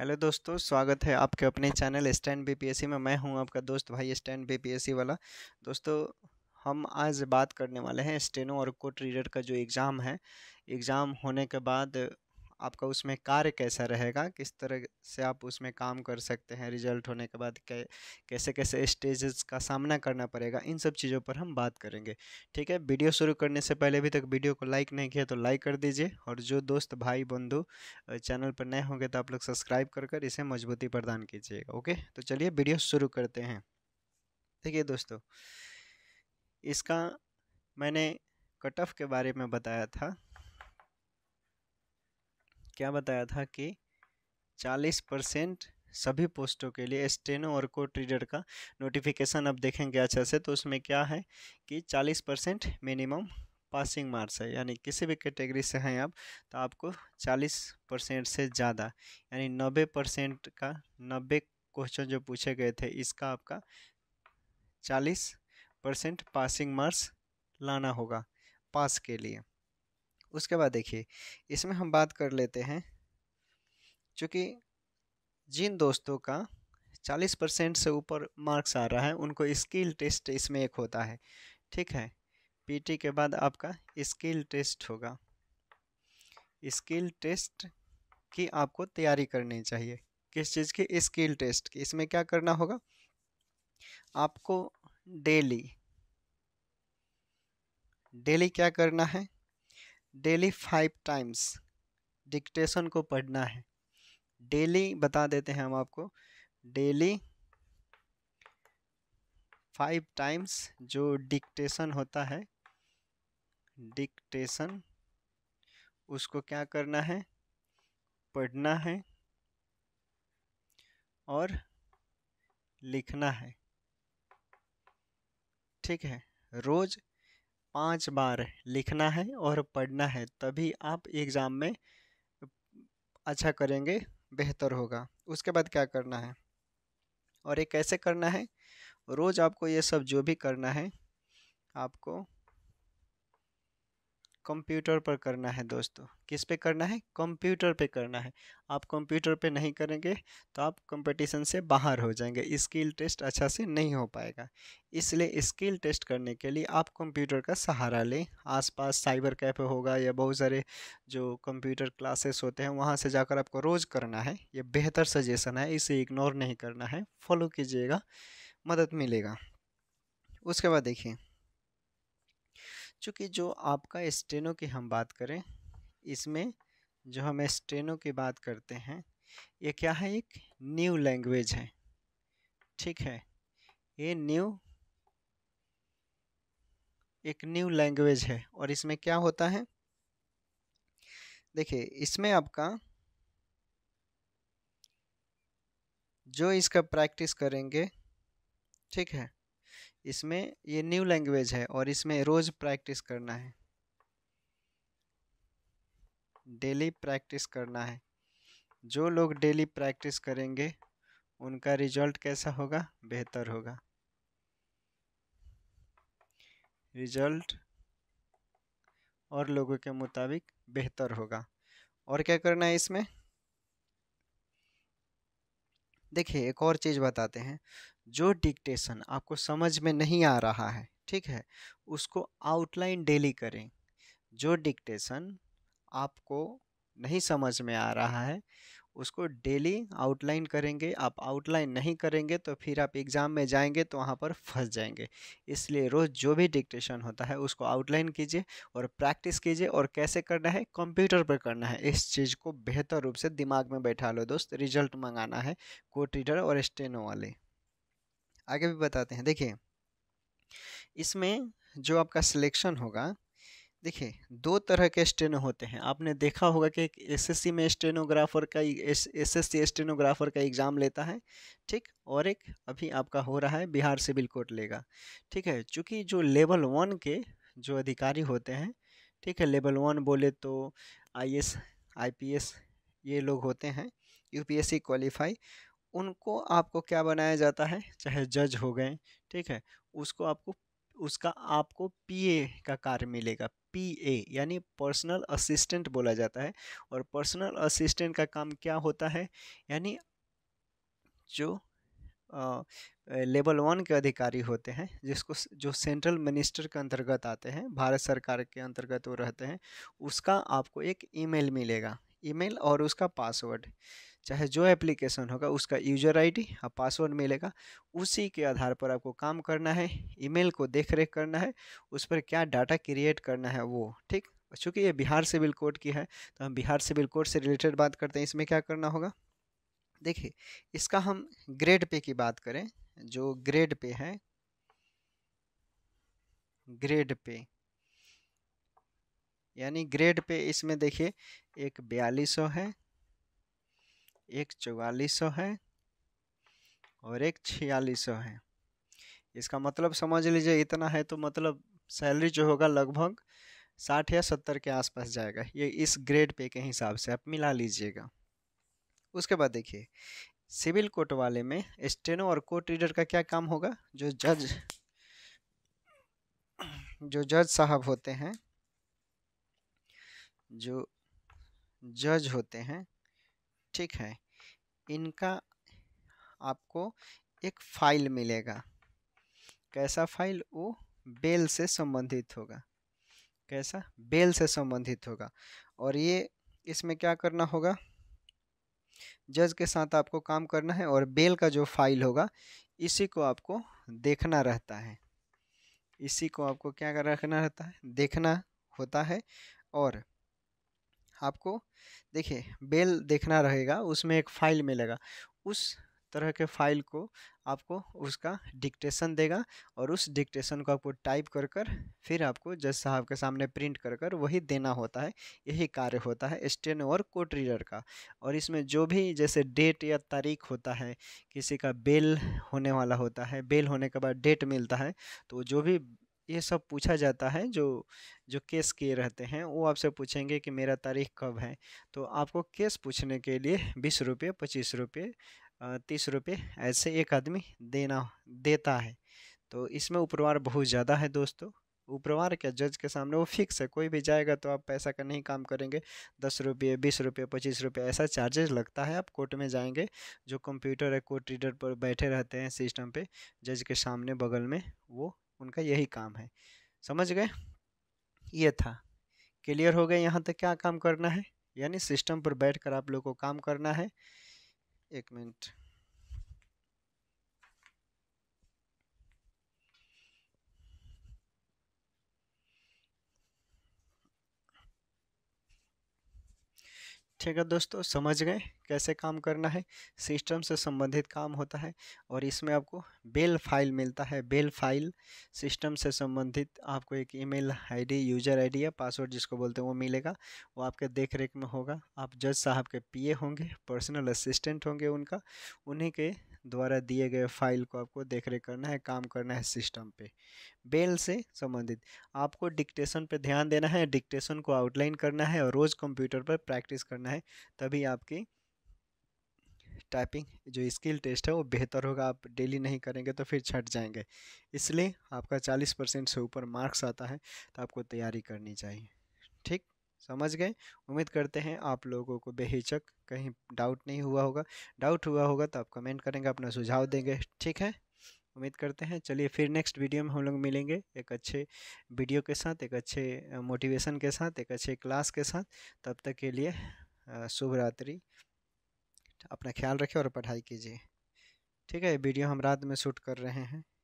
hello दोस्तों स्वागत है आपके अपने चैनल स्टैंड बीपीएससी में मैं हूं आपका दोस्त भाई स्टैंड बीपीएससी वाला दोस्तों हम आज बात करने वाले हैं स्टेनो और कोट रीडर का जो एग्ज़ाम है एग्ज़ाम होने के बाद आपका उसमें कार्य कैसा रहेगा किस तरह से आप उसमें काम कर सकते हैं रिजल्ट होने के बाद कै, कैसे कैसे स्टेजेस का सामना करना पड़ेगा इन सब चीज़ों पर हम बात करेंगे ठीक है वीडियो शुरू करने से पहले अभी तक वीडियो को लाइक नहीं किया तो लाइक कर दीजिए और जो दोस्त भाई बंधु चैनल पर नए होंगे तो आप लोग सब्सक्राइब कर कर इसे मजबूती प्रदान कीजिएगा ओके तो चलिए वीडियो शुरू करते हैं ठीक है दोस्तों इसका मैंने कट ऑफ के बारे में बताया था क्या बताया था कि 40 परसेंट सभी पोस्टों के लिए स्टेनो और कोट रीडर का नोटिफिकेशन अब देखेंगे अच्छा से तो उसमें क्या है कि 40 परसेंट मिनिमम पासिंग मार्क्स है यानी किसी भी कैटेगरी से हैं आप तो आपको 40 परसेंट से ज़्यादा यानी 90 परसेंट का 90 क्वेश्चन जो पूछे गए थे इसका आपका 40 परसेंट पासिंग मार्क्स लाना होगा पास के लिए उसके बाद देखिए इसमें हम बात कर लेते हैं चूँकि जिन दोस्तों का चालीस परसेंट से ऊपर मार्क्स आ रहा है उनको स्किल टेस्ट इसमें एक होता है ठीक है पीटी के बाद आपका स्किल टेस्ट होगा स्किल टेस्ट की आपको तैयारी करनी चाहिए किस चीज़ की स्किल टेस्ट की इसमें क्या करना होगा आपको डेली डेली क्या करना है डेली फाइव टाइम्स डिक्टेशन को पढ़ना है डेली बता देते हैं हम आपको डेली फाइव टाइम्स जो डिक्टेशन होता है डिक्टेशन उसको क्या करना है पढ़ना है और लिखना है ठीक है रोज़ पाँच बार लिखना है और पढ़ना है तभी आप एग्ज़ाम में अच्छा करेंगे बेहतर होगा उसके बाद क्या करना है और ये कैसे करना है रोज़ आपको ये सब जो भी करना है आपको कंप्यूटर पर करना है दोस्तों किस पे करना है कंप्यूटर पे करना है आप कंप्यूटर पे नहीं करेंगे तो आप कंपटीशन से बाहर हो जाएंगे स्किल टेस्ट अच्छा से नहीं हो पाएगा इसलिए स्किल टेस्ट करने के लिए आप कंप्यूटर का सहारा लें आसपास साइबर कैफ़े होगा या बहुत सारे जो कंप्यूटर क्लासेस होते हैं वहाँ से जाकर आपको रोज़ करना है ये बेहतर सजेशन है इसे इग्नोर नहीं करना है फॉलो कीजिएगा मदद मिलेगा उसके बाद देखिए चूँकि जो आपका स्टेनो की हम बात करें इसमें जो हम स्टेनो की बात करते हैं ये क्या है एक न्यू लैंग्वेज है ठीक है ये न्यू एक न्यू लैंग्वेज है और इसमें क्या होता है देखिए इसमें आपका जो इसका प्रैक्टिस करेंगे ठीक है इसमें ये न्यू लैंग्वेज है और इसमें रोज़ प्रैक्टिस करना है डेली प्रैक्टिस करना है जो लोग डेली प्रैक्टिस करेंगे उनका रिजल्ट कैसा होगा बेहतर होगा रिजल्ट और लोगों के मुताबिक बेहतर होगा और क्या करना है इसमें देखिए एक और चीज़ बताते हैं जो डिक्टेशन आपको समझ में नहीं आ रहा है ठीक है उसको आउटलाइन डेली करें जो डिक्टेशन आपको नहीं समझ में आ रहा है उसको डेली आउटलाइन करेंगे आप आउटलाइन नहीं करेंगे तो फिर आप एग्ज़ाम में जाएंगे तो वहाँ पर फंस जाएंगे इसलिए रोज़ जो भी डिक्टेशन होता है उसको आउटलाइन कीजिए और प्रैक्टिस कीजिए और कैसे करना है कंप्यूटर पर करना है इस चीज़ को बेहतर रूप से दिमाग में बैठा लो दोस्त रिजल्ट मंगाना है कोट रीडर और स्टेनो वाले आगे भी बताते हैं देखिए इसमें जो आपका सिलेक्शन होगा देखिए दो तरह के स्टेनो होते हैं आपने देखा होगा कि एसएससी में स्टेनोग्राफर का एसएससी स्टेनोग्राफर का एग्ज़ाम लेता है ठीक और एक अभी आपका हो रहा है बिहार सिविल कोर्ट लेगा ठीक है चूँकि जो लेवल वन के जो अधिकारी होते हैं ठीक है लेवल वन बोले तो आईएएस आईपीएस ये लोग होते हैं यूपीएससी क्वालिफाई उनको आपको क्या बनाया जाता है चाहे जज हो गए ठीक है उसको आपको उसका आपको पीए का कार्य मिलेगा पीए यानी पर्सनल असिस्टेंट बोला जाता है और पर्सनल असिस्टेंट का काम क्या होता है यानी जो लेवल वन के अधिकारी होते हैं जिसको जो सेंट्रल मिनिस्टर के अंतर्गत आते हैं भारत सरकार के अंतर्गत वो रहते हैं उसका आपको एक ईमेल मिलेगा ईमेल और उसका पासवर्ड चाहे जो एप्लीकेशन होगा उसका यूजर आईडी और पासवर्ड मिलेगा उसी के आधार पर आपको काम करना है ईमेल को देख रेख करना है उस पर क्या डाटा क्रिएट करना है वो ठीक चूँकि ये बिहार सिविल कोड की है तो हम बिहार सिविल कोड से रिलेटेड बात करते हैं इसमें क्या करना होगा देखिए इसका हम ग्रेड पे की बात करें जो ग्रेड पे है ग्रेड पे यानी ग्रेड पे इसमें देखिए एक बयालीस है एक चौवालीस सौ है और एक छियालीस सौ है इसका मतलब समझ लीजिए इतना है तो मतलब सैलरी जो होगा लगभग साठ या सत्तर के आसपास जाएगा ये इस ग्रेड पे के हिसाब से आप मिला लीजिएगा उसके बाद देखिए सिविल कोर्ट वाले में स्टेनो और कोर्ट रीडर का क्या काम होगा जो जज जो जज साहब होते हैं जो जज होते हैं चेक है इनका आपको एक फाइल मिलेगा कैसा फाइल वो बेल से संबंधित होगा कैसा बेल से संबंधित होगा और ये इसमें क्या करना होगा जज के साथ आपको काम करना है और बेल का जो फाइल होगा इसी को आपको देखना रहता है इसी को आपको क्या रखना रहता है देखना होता है और आपको देखिए बेल देखना रहेगा उसमें एक फाइल मिलेगा उस तरह के फाइल को आपको उसका डिक्टेशन देगा और उस डिक्टेशन को आपको टाइप कर कर फिर आपको जज साहब के सामने प्रिंट कर कर वही देना होता है यही कार्य होता है स्टेन और कोट रीडर का और इसमें जो भी जैसे डेट या तारीख होता है किसी का बेल होने वाला होता है बेल होने के बाद डेट मिलता है तो जो भी ये सब पूछा जाता है जो जो केस किए रहते हैं वो आपसे पूछेंगे कि मेरा तारीख कब है तो आपको केस पूछने के लिए बीस रुपये पच्चीस रुपये तीस रुपये ऐसे एक आदमी देना देता है तो इसमें उपरवार बहुत ज़्यादा है दोस्तों उपरवार क्या जज के सामने वो फिक्स है कोई भी जाएगा तो आप पैसा का नहीं काम करेंगे दस रुपये बीस रुपये पच्चीस रुपये ऐसा चार्जेस लगता है आप कोर्ट में जाएंगे जो कंप्यूटर है कोर्ट रीडर पर बैठे रहते हैं सिस्टम पे जज के सामने बगल में वो उनका यही काम है समझ गए ये था क्लियर हो गए यहाँ तक क्या काम करना है यानी सिस्टम पर बैठकर आप लोग को काम करना है एक मिनट ठीक है दोस्तों समझ गए कैसे काम करना है सिस्टम से संबंधित काम होता है और इसमें आपको बेल फाइल मिलता है बेल फाइल सिस्टम से संबंधित आपको एक ईमेल आईडी यूजर आईडी या पासवर्ड जिसको बोलते हैं वो मिलेगा वो आपके देख रेख में होगा आप जज साहब के पीए होंगे पर्सनल असिस्टेंट होंगे उनका उन्हीं के द्वारा दिए गए फाइल को आपको देख रेख करना है काम करना है सिस्टम पे बेल से संबंधित आपको डिक्टेशन पे ध्यान देना है डिक्टेशन को आउटलाइन करना है और रोज़ कंप्यूटर पर प्रैक्टिस करना है तभी आपकी टाइपिंग जो स्किल टेस्ट है वो बेहतर होगा आप डेली नहीं करेंगे तो फिर छट जाएंगे इसलिए आपका चालीस परसेंट से ऊपर मार्क्स आता है तो आपको तैयारी करनी चाहिए ठीक समझ गए उम्मीद करते हैं आप लोगों को बेहिचक कहीं डाउट नहीं हुआ होगा डाउट हुआ होगा तो आप कमेंट करेंगे अपना सुझाव देंगे ठीक है उम्मीद करते हैं चलिए फिर नेक्स्ट वीडियो में हम लोग मिलेंगे एक अच्छे वीडियो के साथ एक अच्छे मोटिवेशन के साथ एक अच्छे क्लास के साथ तब तक के लिए शुभ रात्रि अपना ख्याल रखें और पढ़ाई कीजिए ठीक है वीडियो हम रात में शूट कर रहे हैं